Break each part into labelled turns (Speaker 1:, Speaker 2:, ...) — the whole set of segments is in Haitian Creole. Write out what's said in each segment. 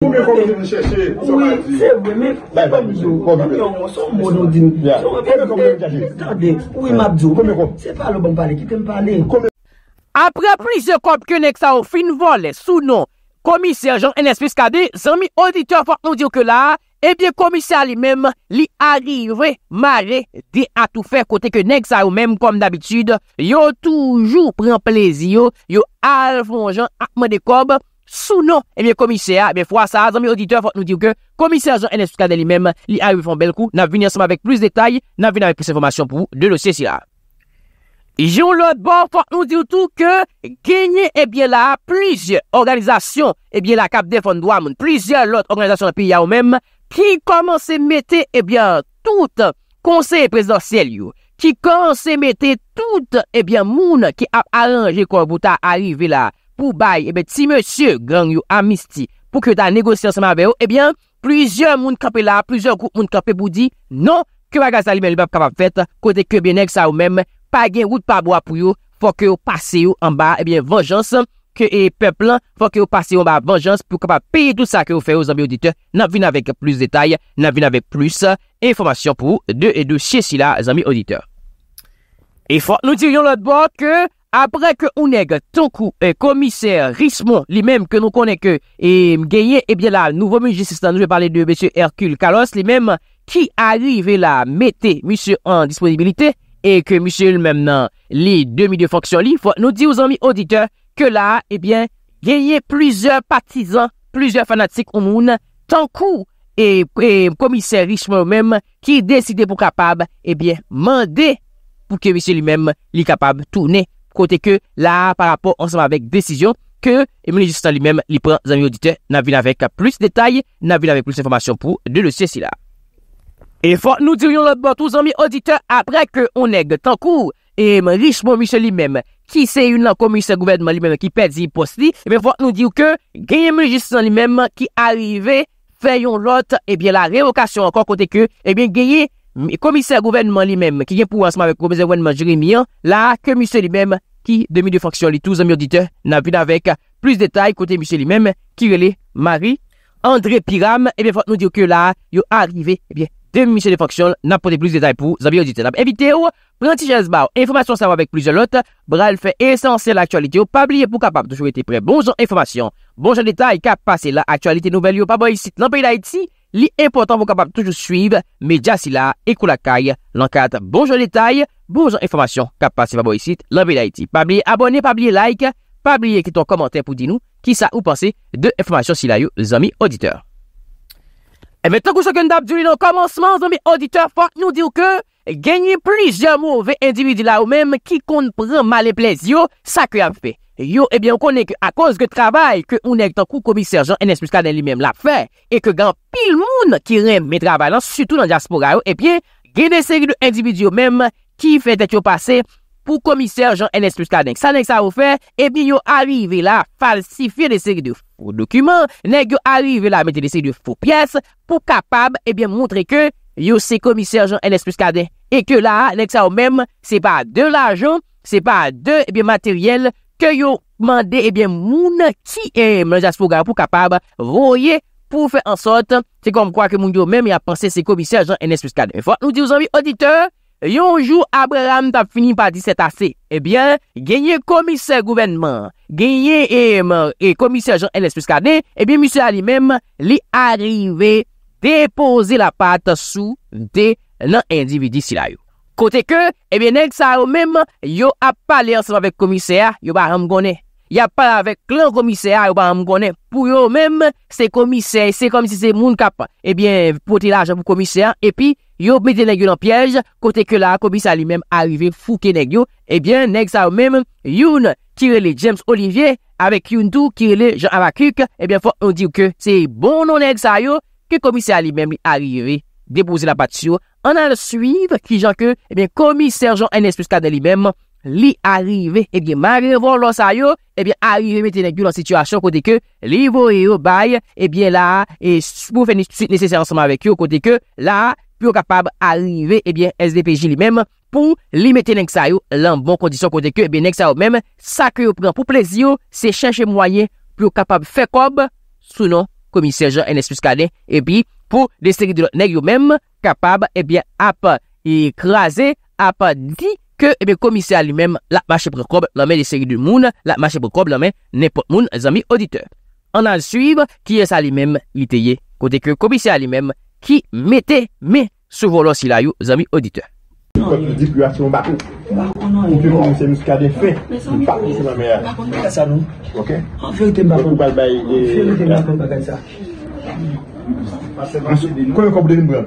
Speaker 1: Kome kom jen chèche, sou mè di. Oui, sè wè mè, kome jen chèche, sou mè di. Kome kom jen chèche, sou mè di. Kome kom jen chèche, sou mè di. Oui mè di, kome kom jen chèche, sou mè di. Apre prisè kop kè nek sa ou fin volè, sou non komisè jan en espis kade, zan mi oditeur fòk nou di okulà, ebè eh komisè alimèm li arive, mare, di atou fè kote kè nek sa ou mèm kom d'abitid, yo toujou pren plèzi yo, yo ar fonjan akman de kop, Sou nou, e miye komise a, e miye fwa sa, zan miye auditeur fote nou diw ke komise a zan enesus kade li mem, li a yu fon bel kou, na vini anseman vek plis detay, na vini anseman vek plis informasyon pou, de lo se si la. Joun lout bon fote nou diw tou ke genye e biye la plis organizasyon, e biye la kapde fon dwa moun, plis ya lout organizasyon api ya ou mem, ki koman se mette e biye tout konsey prezonselyou, ki koman se mette tout e biye moun ki ap aranje kon bouta a yu vi la. pou bay, ebe ti monsye gang yo amisti, pou ke yo ta negosyansman be yo, ebyen, plizyon moun kape la, plizyon kou moun kape bou di, non, ke wakazali men lupap kapap fet, kote ke benek sa ou men, pagyen wout pa bo apuyo, pou ke yo pase yo anba, ebyen, venjans, ke e peplan, pou ke yo pase yo anba venjans, pou kapap peye tout sa ke yo feyo, zami audite, nan vin avek plus detay, nan vin avek plus informasyon pou, de e dosye si la, zami audite. E fwa, nou diryon lout bo, ke, apre ke ou neg tonkou e komiser Richemont li mem ke nou konen ke e eh, mgeye, ebyen eh la nouvo moujistan, nou je parle de M. Hercule Calos li mem, ki arive la mette M. en disponibilite, e ke M. il mem nan li demi de fonksyon li, nou di ou zanmi auditeur ke la, ebyen, genye plizor patizan, plizor fanatik ou moun, tonkou e komiser Richemont li mem, ki deside pou kapab, ebyen, mande pou ke M. li mem li kapab toune. kote ke la par rapport ansem avèk desisyon ke meni jistan li mèm li pran zanmi audite nan vin avèk plus detay, nan vin avèk plus informasyon pou de lòsye eh si eh la. E fòt nou diryon lòt bòt ou zanmi audite apre ke onèk de tankou, e men richmon miche li mèm ki se youn lankon miche gouverdman li mèm ki perdi post li, e men fòt nou diryon ke genye meni jistan li mèm ki arive fèyon lòt e bè la revokasyon ankon kote ke e bè genye... Komisè gouvernement li mèm ki gen pou ansman ve komisè gouvernement Jeremia La komisè li mèm ki demi de fonksyon li tou zami audite Na vide avèk plus detay kote misè li mèm Kirele, Marie, André, Piram Ebyen eh fote nou diyo ke la yo arive Ebyen eh demi misè de fonksyon na pote plus detay pou zami audite Ebyen vide yo, pranti jazmaw, informasyon sa avèk plus yo lot Brail fè esansè l'aktyalite yo Pabliye pou kapap tou chou ete pre Bonjou informasyon, bonjou detay Kapase l'aktyalite nouvel yo Pabliye sit l'ampey da etsi Li important pou kapap toujou suive, media sila, ekou lakay, lankat, bonjon detay, bonjon informasyon kapap se fap boy sit, lankat lakay. Pabliye abonye, pabliye like, pabliye ekiton komantay pou dinou ki sa ou panse de informasyon sila yo zami auditeur. E metan kou chokoun dabdouni nan komansman, zami auditeur fap nou diw ke... genye prije mou ve individu la ou menm ki kon pran male plez yo, sa ke ap fe. Yo, ebyen, eh konen ke akos ge travay ke ou nek tan kou komiser Jean-Enes Muscadeng li menm la fe, e ke gen pil moun ki rem me travay lan, sutou nan diaspora yo, ebyen, eh gen de seri de individu menm ki fe det yo pase pou komiser Jean-Enes Muscadeng. Sa nek sa ou fe, ebyen, eh yo arive la falsifi de seri de ou dokumen, nek yo arive la mette de seri de fou piyes pou kapab, ebyen, montre ke yo se komisèr jan NS plus kade. E ke la, lèk sa ou mèm, se pa de l'ajon, se pa de, ebyen, eh materiel, ke yo mande, ebyen, eh moun ki e mèm. Jase pou gare pou kapab, voye, pou fè ansote, se kom kwa ke moun di ou mèm, ya panse se komisèr jan NS plus kade. Fwa, nou di ou zanvi, auditeur, yonjou Abraham ta fini pati setase, ebyen, eh genye komisèr gouvenman, genye e mèm, e komisèr jan NS plus kade, ebyen, mousse a li mèm, li arive mèm. depoze la pat sou de nan endividi si la yo. Kote ke, ebyen eh neg sa yo mem, yo ap pale anseman vek komiseya, yo ba ram gone. Ya pale avek le komiseya, yo ba ram gone. Pou yo mem, se komisey, se komisey se moun kap, ebyen eh pote la ajan pou komiseya, epi, yo pme eh de neg yo nan pyej, kote ke la komisey li mem arive fouke neg yo, ebyen neg sa yo mem, yon kirele James Olivier, avek yon tou kirele Jean Aracuc, ebyen fwa an diw ke, se bono neg non, sa yo, ke komisè a li mèm li arrive, depouse la pati yo, anan le suive, ki jan ke, e bè komisè jan en espouska de li mèm, li arrive, e bè magre volon sa yo, e bè arrive metenek yo lan sityasyon, kote ke, li vo yo baye, e bè la, e spoufe nisese ansama vek yo, kote ke, la, pou yo kapab arrive, e bè SDPJ li mèm, pou li metenek sa yo, lan bon kondisyon, kote ke, e bè nek sa yo mèm, sa ki yo pren pou plezi yo, se chanche mwayen, pou yo kapab fe komisyen jan en espis kade epi pou de seri de lot neg yo mem kapab epi eh ap ekraze ap di ke epi eh komisyen li mem la machebrekob lomen de seri de moun, la machebrekob lomen nepot moun zami auditeur. An ansuiv ki es a li mem li teye kote ke komisyen li mem ki mete me sou volos ilay yo zami auditeur. dik yu asyon bakou. Yon fwe mwen se mwen skade fwe, mwen pak mwen se mwen meyè. Ok? Fwe louten mwen bakou. Fwe louten mwen bakou. Kwen yon kwa bwede mwen mwen?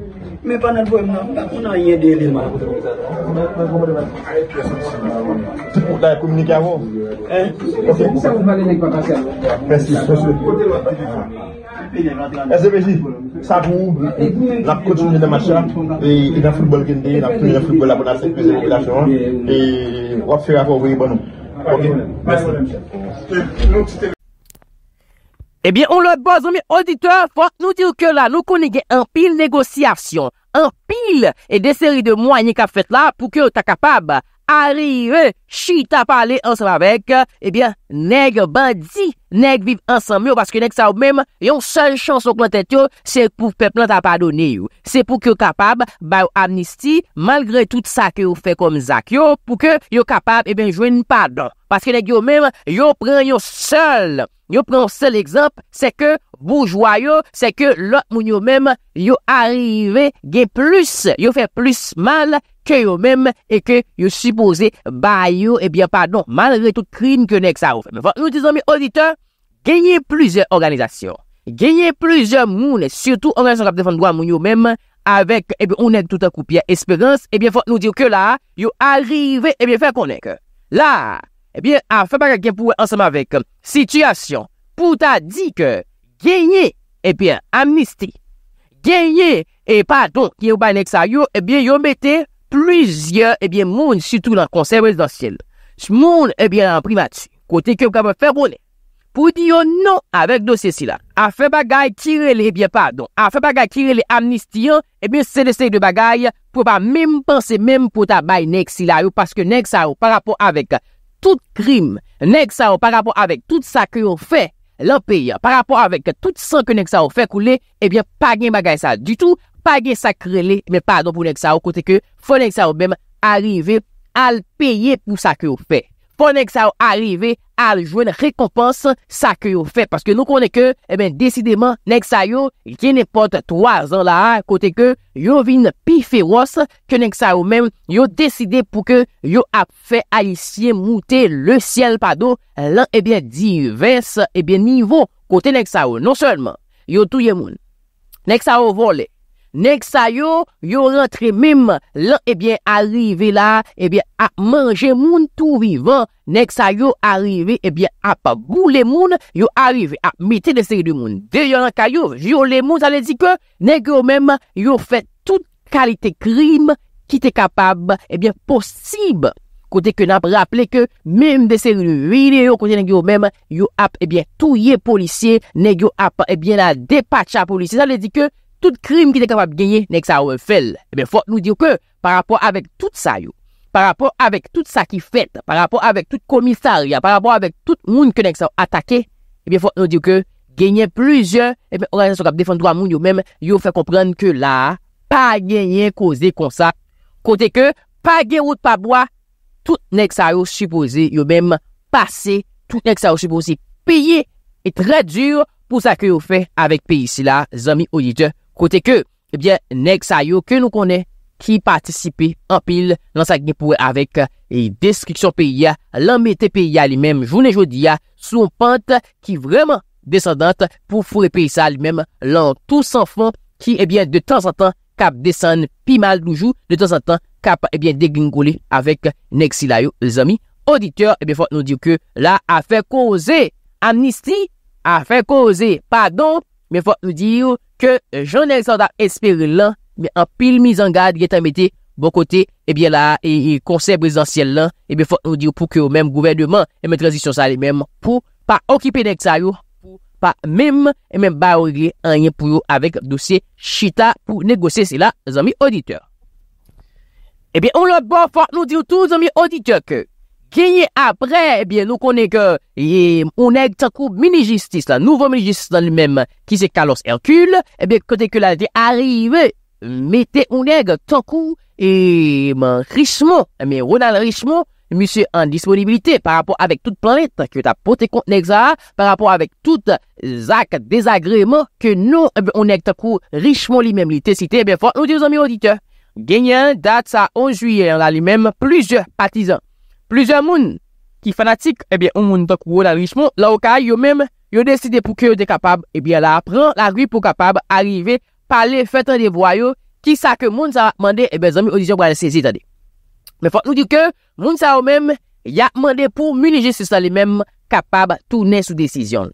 Speaker 1: Mè panèl pou mè nan, mè nan yè diè li mè. Ti pou tè yè koumineke avon? E, mè si. Mè si, mè si. E, se peji, sa pou, nan kout chenje de matchan, e, nan foulbol gen de, nan kout chenje foulbol la banasek, e, wap fè avon ouye banon. Ok, mè si. Ebyen, eh eh ou la boz, ou mi auditeur, fwa, nou dir ke la, nou kon nige en pil negosyasyon. En pil, e de seri de mwanyi ka fet la pou ke ta kapab. Arire, chi ta pale ansam avek, ebyen, neg bandi. Neg viv ansam yo, paske neg sa ou mem, yon sel chanson kon tete yo, se pou pe plan ta padone yo. Se pou ke kapab, ba ou amnisti, malgre tout sa ke ou fe kom Zak yo, pou ke yo kapab, ebyen, eh jwen pad. Paske neg yo mem, yo pren yo sel. Yo pren se l'exemple, se ke boujwa yo, se ke lò moun yo mèm, yo arrive gen plus, yo fè plus mal ke yo mèm, e ke yo suppose bayo, ebyen eh pardon, malre tout krin konek sa ouf. Fòk nou dizon mi, audite, genye plizè organizasyon. Genye plizè moun, e sirtou organizasyon kap defan dwa moun yo mèm, avek, ebyen, eh onèk touta koupiè esperans, ebyen, eh fòk nou diyo ke la, yo arrive, ebyen, fè konek. La! Ebyen, a fe bagay gen pou anseman vek, um, sityasyon, pou ta di ke, genye, ebyen, amnistye, genye, e padon, ki yo bay neksay yo, ebyen, yo mette, plujye, ebyen, moun, sütou nan konser vez dansyel. S moun, ebyen, an primati, kote ke yo kame fe bonen. Pou di yo non avek dosye si la, a fe bagay kirele, ebyen, padon, a fe bagay kirele amnistye yo, ebyen, se dese de bagay, pou pa mèm panse mèm pou ta bay neksay yo, paske neksay yo, pa rapon avek, tout krim, nek sa ou par rapport avèk tout sa kè ou fè lè paye, par rapport avèk tout sa kè nek sa ou fè koulè, ebyen eh pa gen magay sa du tout, pa gen sa krelè, mè eh pardon pou nek sa ou, kote kè fò nek sa ou bèm arive al paye pou sa kè ou fè. kon Nek Sao arive aljwen rekompans sa ke yo fet. Paske nou konen ke, e ben desideman, Nek Sao, kene pot 3 an la, kote ke yo vin pi feroz, ke Nek Sao men yo deside pou ke yo ap fe alisye moute le siel padou, lan e eh ben divens e eh ben nivou kote Nek Sao. Non sèlman, yo touye moun. Nek Sao vole. Nèk sa yo, yo rentre mèm lan, ebyen, eh arrive la, ebyen, eh ap manje moun tou vivan. Nèk sa yo, arrive, ebyen, eh ap gou le moun, yo arrive, ap mite de seri de moun. De yon anka yo, yo le moun, sa le di ke, nèk yo mèm, yo fè tout kalite krim, ki te kapab, ebyen, posib. Kote ke nap rapple ke, mèm de seri de videyo, kote nèk yo mèm, yo ap, ebyen, touye polisye, nèk yo ap, ebyen, la depache a polisye, sa le di ke, tout krim ki de kapap genye, nek sa wè fèl, e, e bè fòt nou diw kè, par rapport avèk tout sa yo, par rapport avèk tout sa ki fèt, par rapport avèk tout komisaryan, par rapport avèk tout moun ke nek sa wè atakè, e bè fòt nou diw kè, genye plüzyon, e bè oranye sou kap defon drwa moun yo mèm, yo fè komprènn kè la, pa genye kozè kon sa, kote kè, pa genye wè pabwa, tout nek sa yo shipozi, yo mèm, pase, tout nek sa yo shipozi, peye, e trè Kote ke, ebyen, nek sa yo ke nou konen ki patisipe anpil lan sa genpouwe avek e deskriksyon peyi ya, lan meten peyi ya li menm, jounen jodi ya, sou anpante ki vreman descendante pou fure peyi sa li menm, lan tous anfan ki ebyen de tan san tan kap desen pi mal nou jou, de tan san tan kap ebyen deglingole avek nek si la yo, le zami. Auditeur ebyen fote nou diyo ke la a fe ko oze, amnisti a fe ko oze, pa donp. mè fòk nou diyo ke jounel Sanda espere lan, mè an pil mizan gade getan mette bon kote e eh bie la konser prezidentiel lan, eh mè fòk nou diyo pou ke ou mèm gouvernement mè transisyon sa li mèm pou pa okipe dek sa yo, pou pa mèm mèm ba ou gri an yen pou yo avèk dosye chita pou negose se la zami auditeur. E eh bè on lò bon fòk nou diyo tou zami auditeur ke, Genye apre, nou konen ke onek takou mini-justis la, nouvo mini-justis la li menm, ki se kalos herkule, kote ke la te arrive, mette onek takou richmo, e, men wou nan richmo, misye an disponibilite par rapport avek tout planet, ke ta pote konten ek zara, par rapport avek tout zak desagremen, ke nou onek takou richmo li menm, li te cite, ben fwa, nou te zan mi odite. Genyen date sa 11 juye, la li menm, pluje patizan. Plezyon moun ki fanatik, ebe, eh ou moun tok wou eh la richmon, la ou ka yo mem, yo deside pou ke yo de kapab, ebe, la apren la ri pou kapab arive pale fetan de voyo, ki sa ke moun sa mande, ebe, zami ou dijon wale sezi, tade. Me fok nou di ke, moun sa ou mem, ya mande pou mouni jistan li mem kapab toune sou desisyon.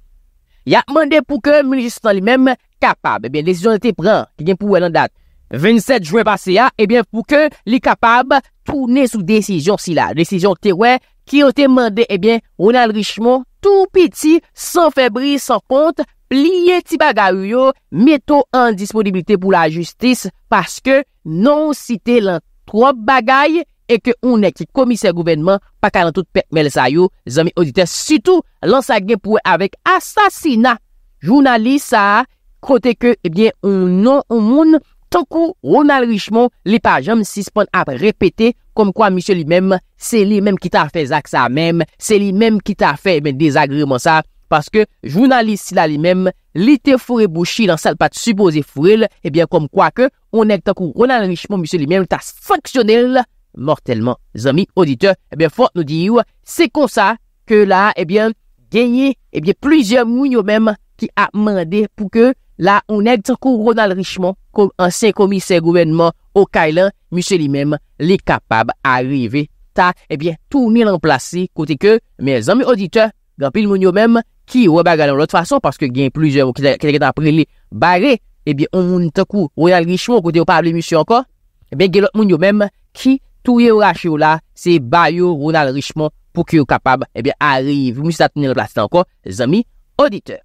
Speaker 1: Ya mande pou ke mouni jistan li mem kapab, ebe, desisyon de te pren, ki gen pou wè nan dati. 27 juwe pase ya, ebyen eh pou ke li kapab toune sou desisyon si la. Desisyon te wè, ki yo te mande, ebyen, ou nan richmo, tou piti, san febri, san kont, pliye ti bagay yo, meto an disponibilite pou la justis, paske non site lan tro bagay, e ke ou ne ki komise gouvernement, pa kalan tout pek mel sa yo, zami odite, sitou, lan sa gen pou e avek asasina. Jouna li sa, kote ke, ebyen, eh ou nan moun, tankou Ronald Richman li pa jom sispon ap repete kom kwa misyo li mem, se li mem ki ta fe zak sa mem, se li mem ki ta fe e ben desagreman sa, paske jounalistila li mem, li te fure bouchi lan sal pat suboze furel, e ben kom kwa ke, on ek tankou Ronald Richman, misyo li mem, tas fanksyonel, mortelman, zami, odite, e ben fon nou diyo, se konsa ke la, e ben, genye, e ben, plizye moun yo mem ki ap mande pou ke, la, on ek tankou Ronald Richman, kon ansen komisen gouvenman ou kailan, mousse li menm li kapab arive ta, ebyen, eh tou ni lan plase kote ke, men zami audite, gampil moun yo menm, ki wabar gale ou lot fason, paske gen plouze ou kete kete apre li bare, ebyen, eh on moun te kou Ronald Richman kote ou pable mousse anko, eh ebyen, gelot moun yo menm, ki tou ye ou rache ou la, se bayo Ronald Richman pou ki ou kapab, ebyen, arive mousse ta tou ni lan plase anko, zami audite.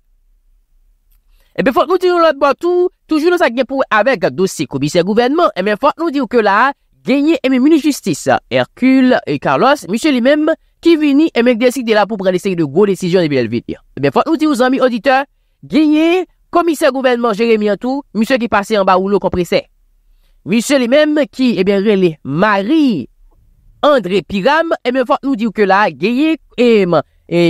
Speaker 1: Ebe, eh fote nou dirou lout batou, toujou nou sa genpou avek dosi komise gouvenman, eh ebe, fote nou dirou ke la, genye eh eme muni justis, Hercule e Carlos, misye li mem, ki vini eme gdesik de la pou prele seye de gwo desisyon ebe l vide. Ebe, fote nou dirou zami auditeur, genye komise gouvenman jeremi an tou, misye ki pase en ba ou nou kompresè. Misye li mem ki, ebe, rele Marie, André Pyram, ebe, fote nou dirou ke la, genye eme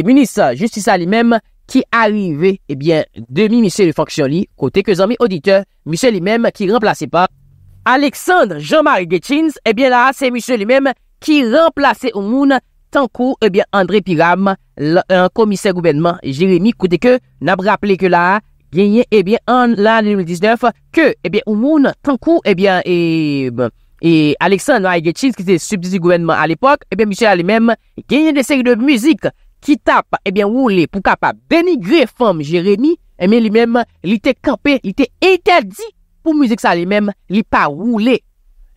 Speaker 1: munis justisa li mem, Ki arive, ebyen, eh demi-misele fonksyon li, kote ke zan mi odite, misele li menm ki remplace pa. Aleksandre Jean-Marie Gettins, ebyen eh la, se misele li menm ki remplace Oumoun, tankou, ebyen, eh André Pyram, lankomise gouvenman Jérémy, kote ke, nabraple ke la, genye, ebyen, an la 2019, ke, ebyen, Oumoun, tankou, ebyen, ebyen, Aleksandre Jean-Marie Gettins, ki se subzi gouvenman al epok, ebyen, misele li menm, genye de seri de mizik, ki tap, ebyen, eh wou li pou kapap denigre Fom Jeremie, ebyen, eh li men, li te kampe, li te etadi pou mouzik sa li men, li pa wou li.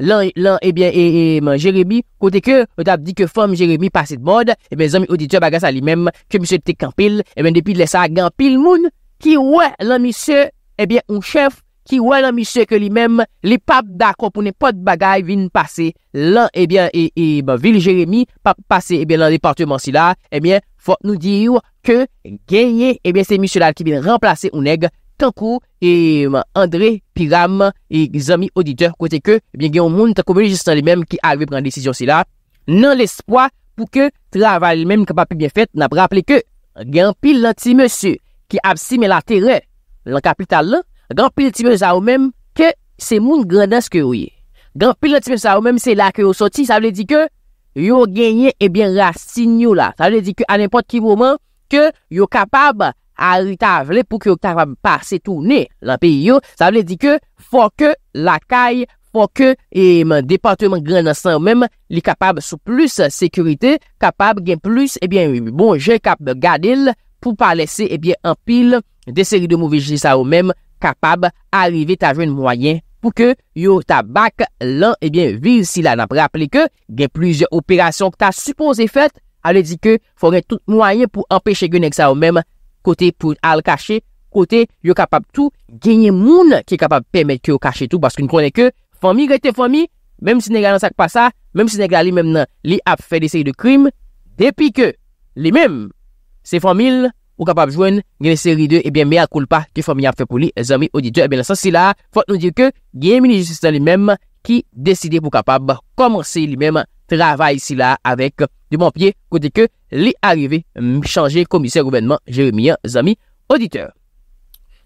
Speaker 1: Lan, lan, ebyen, eh e, e, e, man, Jeremie, kote ke, ou tap di ke Fom Jeremie pase de mode, ebyen, zon mi odityo baga sa li men, ke miso te kampil, ebyen, depi de lesa gampil moun, ki wè, lan, miso, ebyen, ou chef, ki wè nan misè ke li mèm li pap da kompounen pot bagay vin pasè. Lan, e eh bè, e, eh, e, eh, ba, vil Jérémy pap pasè, e bè, lan repartouman si la, e bè, fòk nou diyo ke genye, e bè, se misè la ki bin remplase ou neg, tankou, e, mè, André Pyram e gizami auditeur kote ke, e bè, gen yon moun takoube li jistan li mèm ki arve pran desisyon si la, nan l'espoi pou ke travèl li mèm ki pa pi bè fèt nan prè aple ke, Gan pil tipen sa ou menm, ke se moun gandans ke ou ye. Gan pil tipen sa ou menm, se la ke yo soti, sa vle di ke yo genye ebyen eh rastin yo la. Sa vle di ke an impot ki mouman, ke yo kapab a ritavle pou ke yo kapab pase tou ne lan pi yo. Sa vle di ke, fok la kay, fok eman eh, departement gandans sa ou menm, li kapab sou plus sekurite, kapab gen plus, ebyen eh bonje kapbe gadil pou pa lese ebyen an pil de seri de mouvejli sa ou menm, kapab arive ta jwen mwayen pou ke yo tabak lan ebyen eh virsi la nan praple ke gen plizye operasyon ke ta supose fet a le di ke fwen gen tout mwayen pou empeshe gen ek sa ou menm kote pou al kache kote yo kapab tou genye moun ki kapab pemet ke yo kache tou baske n kone ke fami rete fami menm si nega nan sak pa sa menm si nega li menm nan li ap fe de se de krim depi ke li menm se famil nan. Ou kapab jwen gen seri 2, ebyen me akoul pa ke fami ap fe pou li zami auditeur. Ebyen la san sila, fote nou dir ke gen minijistan li menm ki deside pou kapab komrse li menm travay sila avek di bon pye kote ke li arive chanje komise rouvenman Jeremia zami auditeur.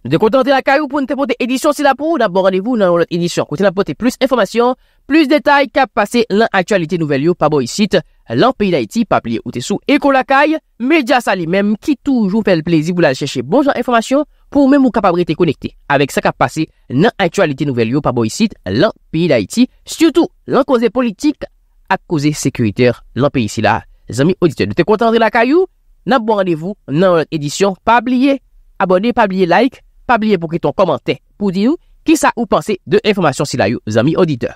Speaker 1: Nou de kontante la kayou pou nou te pote edisyon sila pou. Dabo radevou nan nou lot edisyon kote la pote plus informasyon, plus detay kap pase lan aktualite nouvel yo pa bo yisite. lan peyi d'Haïti pa plie ou te sou eko lakay, medja sa li menm ki toujou fèl plezi vou la chèche bonjan informasyon pou mè mou kapabri te konekte. Awek sa kap pase nan aktualite nouvel yo pa bo yisid lan peyi d'Haïti, stioutou lan koze politik ak koze sekuriter lan peyi sila zami auditeur. De te kontandre lakay ou, nan bo randevou nan edisyon pa plie. Abone, pa plie like, pa plie pou ki ton komante pou di ou ki sa ou panse de informasyon sila yo zami auditeur.